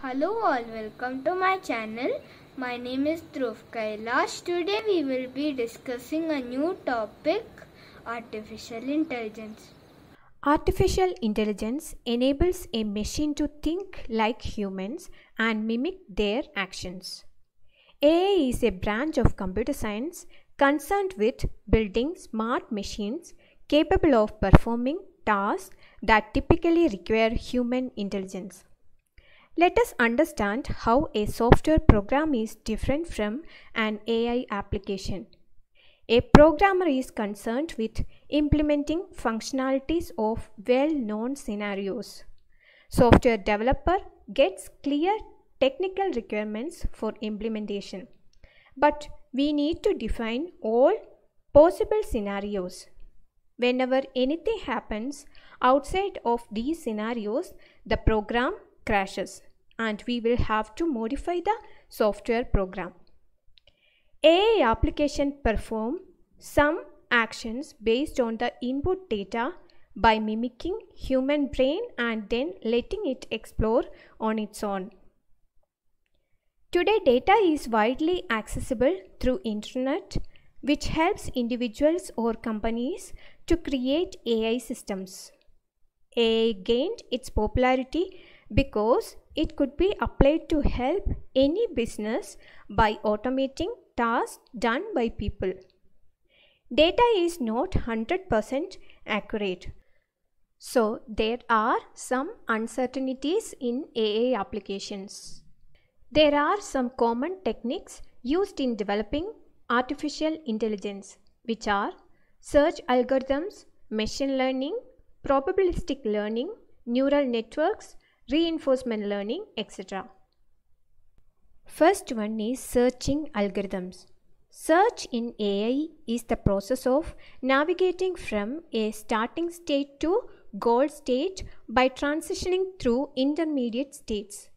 Hello all, welcome to my channel. My name is Dhruv Kailash. Today we will be discussing a new topic, Artificial Intelligence. Artificial intelligence enables a machine to think like humans and mimic their actions. AI is a branch of computer science concerned with building smart machines capable of performing tasks that typically require human intelligence. Let us understand how a software program is different from an AI application. A programmer is concerned with implementing functionalities of well-known scenarios. Software developer gets clear technical requirements for implementation. But we need to define all possible scenarios. Whenever anything happens outside of these scenarios, the program crashes and we will have to modify the software program. AI application perform some actions based on the input data by mimicking human brain and then letting it explore on its own. Today data is widely accessible through internet which helps individuals or companies to create AI systems. AI gained its popularity because it could be applied to help any business by automating tasks done by people. Data is not 100% accurate. So there are some uncertainties in AI applications. There are some common techniques used in developing artificial intelligence which are search algorithms, machine learning, probabilistic learning, neural networks, reinforcement learning, etc. First one is searching algorithms. Search in AI is the process of navigating from a starting state to goal state by transitioning through intermediate states.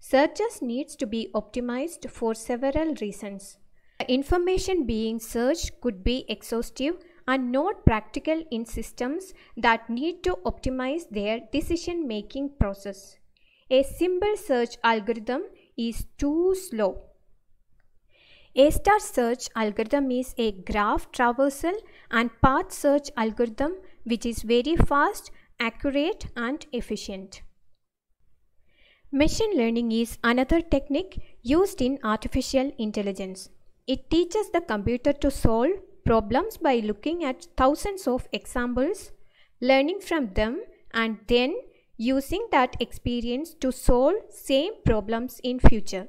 Searches needs to be optimized for several reasons. The information being searched could be exhaustive and not practical in systems that need to optimize their decision making process. A simple search algorithm is too slow. A star search algorithm is a graph traversal and path search algorithm which is very fast, accurate and efficient. Machine learning is another technique used in artificial intelligence. It teaches the computer to solve problems by looking at thousands of examples, learning from them and then using that experience to solve same problems in future.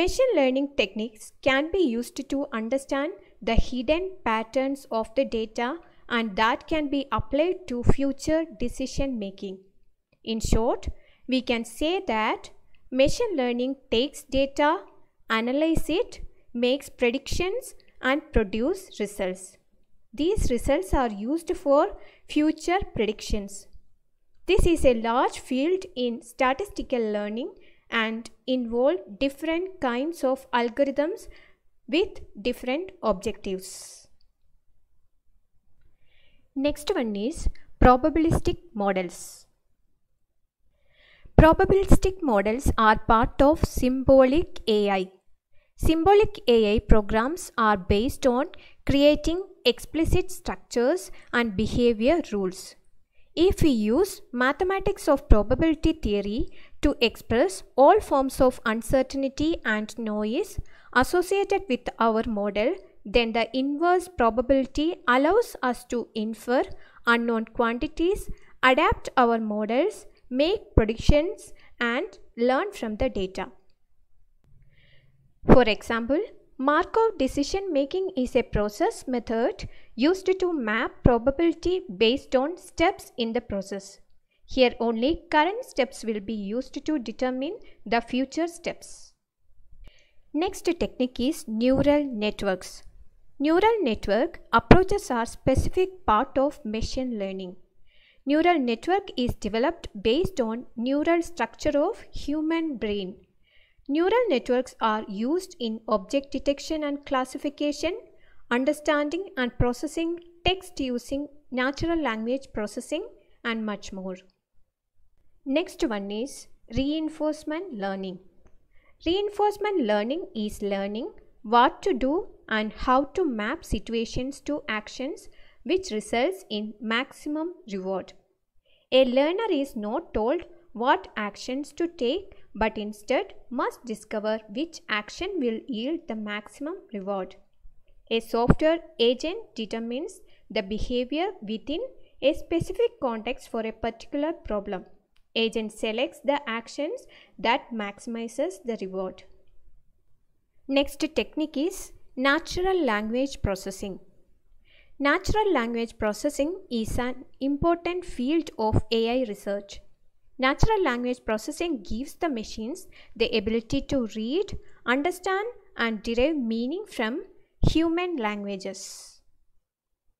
Machine learning techniques can be used to understand the hidden patterns of the data and that can be applied to future decision making. In short, we can say that machine learning takes data, analyze it, makes predictions and produce results. These results are used for future predictions. This is a large field in statistical learning and involve different kinds of algorithms with different objectives. Next one is probabilistic models. Probabilistic models are part of symbolic AI. Symbolic AI programs are based on creating explicit structures and behavior rules if we use mathematics of probability theory to express all forms of uncertainty and noise associated with our model, then the inverse probability allows us to infer unknown quantities, adapt our models, make predictions and learn from the data. For example, Markov decision making is a process method used to map probability based on steps in the process. Here only current steps will be used to determine the future steps. Next technique is neural networks. Neural network approaches are specific part of machine learning. Neural network is developed based on neural structure of human brain Neural networks are used in object detection and classification, understanding and processing text using natural language processing and much more. Next one is reinforcement learning. Reinforcement learning is learning what to do and how to map situations to actions which results in maximum reward. A learner is not told what actions to take but instead must discover which action will yield the maximum reward. A software agent determines the behavior within a specific context for a particular problem. Agent selects the actions that maximizes the reward. Next technique is natural language processing. Natural language processing is an important field of AI research. Natural language processing gives the machines the ability to read, understand and derive meaning from human languages.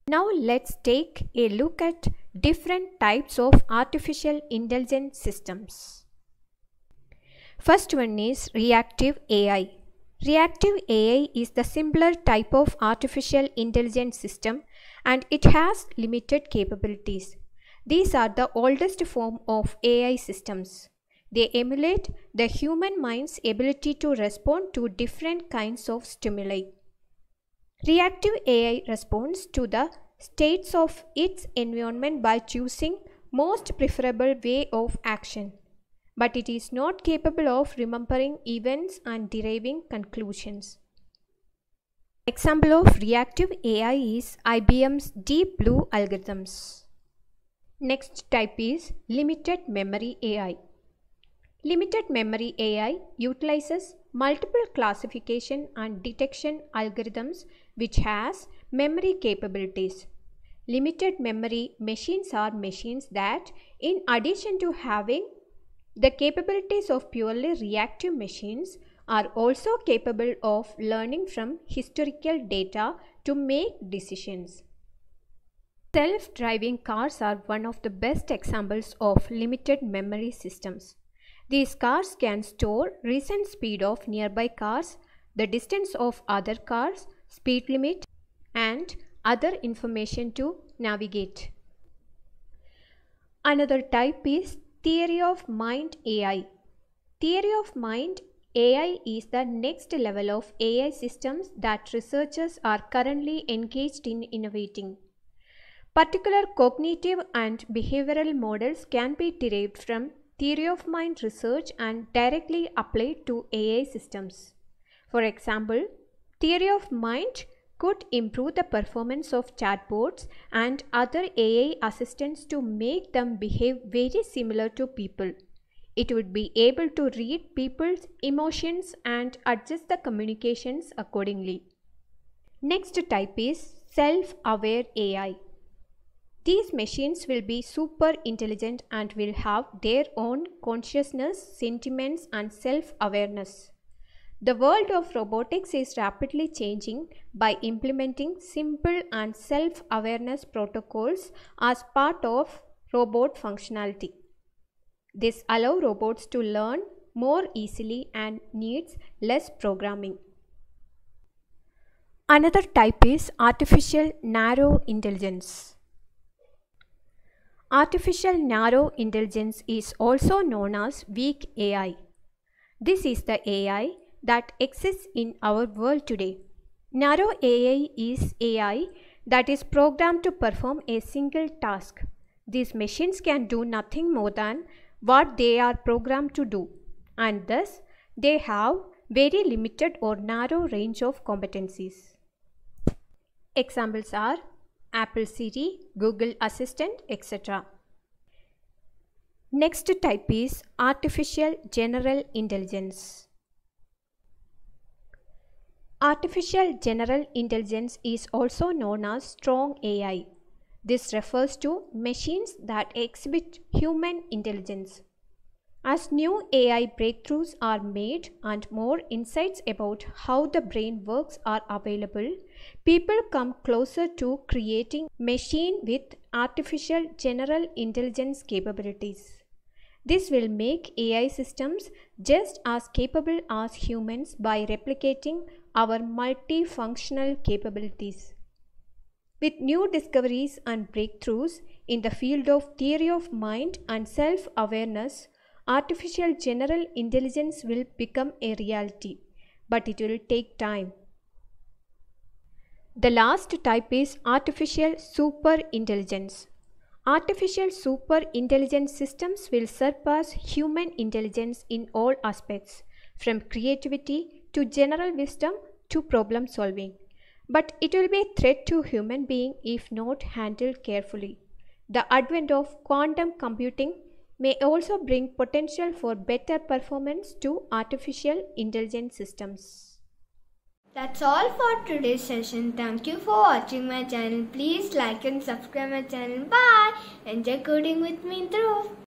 Now let's take a look at different types of artificial intelligence systems. First one is reactive AI. Reactive AI is the simpler type of artificial intelligence system and it has limited capabilities. These are the oldest form of AI systems. They emulate the human mind's ability to respond to different kinds of stimuli. Reactive AI responds to the states of its environment by choosing most preferable way of action. But it is not capable of remembering events and deriving conclusions. Example of reactive AI is IBM's Deep Blue algorithms. Next type is limited memory AI. Limited memory AI utilizes multiple classification and detection algorithms which has memory capabilities. Limited memory machines are machines that in addition to having the capabilities of purely reactive machines are also capable of learning from historical data to make decisions. Self-driving cars are one of the best examples of limited memory systems. These cars can store recent speed of nearby cars, the distance of other cars, speed limit, and other information to navigate. Another type is theory of mind AI. Theory of mind AI is the next level of AI systems that researchers are currently engaged in innovating. Particular cognitive and behavioral models can be derived from theory of mind research and directly applied to AI systems. For example, theory of mind could improve the performance of chatbots and other AI assistants to make them behave very similar to people. It would be able to read people's emotions and adjust the communications accordingly. Next type is self aware AI. These machines will be super intelligent and will have their own consciousness, sentiments, and self awareness. The world of robotics is rapidly changing by implementing simple and self awareness protocols as part of robot functionality. This allows robots to learn more easily and needs less programming. Another type is artificial narrow intelligence. Artificial narrow intelligence is also known as weak AI. This is the AI that exists in our world today. Narrow AI is AI that is programmed to perform a single task. These machines can do nothing more than what they are programmed to do, and thus they have very limited or narrow range of competencies. Examples are Apple Siri, Google Assistant, etc. Next type is Artificial General Intelligence. Artificial General Intelligence is also known as strong AI. This refers to machines that exhibit human intelligence. As new AI breakthroughs are made and more insights about how the brain works are available, people come closer to creating machine with artificial general intelligence capabilities. This will make AI systems just as capable as humans by replicating our multifunctional capabilities. With new discoveries and breakthroughs in the field of theory of mind and self awareness, artificial general intelligence will become a reality, but it will take time. The last type is artificial super intelligence. Artificial super intelligence systems will surpass human intelligence in all aspects, from creativity to general wisdom to problem solving. But it will be a threat to human being if not handled carefully. The advent of quantum computing may also bring potential for better performance to artificial intelligence systems. That's all for today's session. Thank you for watching my channel. Please like and subscribe my channel. Bye! Enjoy coding with me, Dhruv.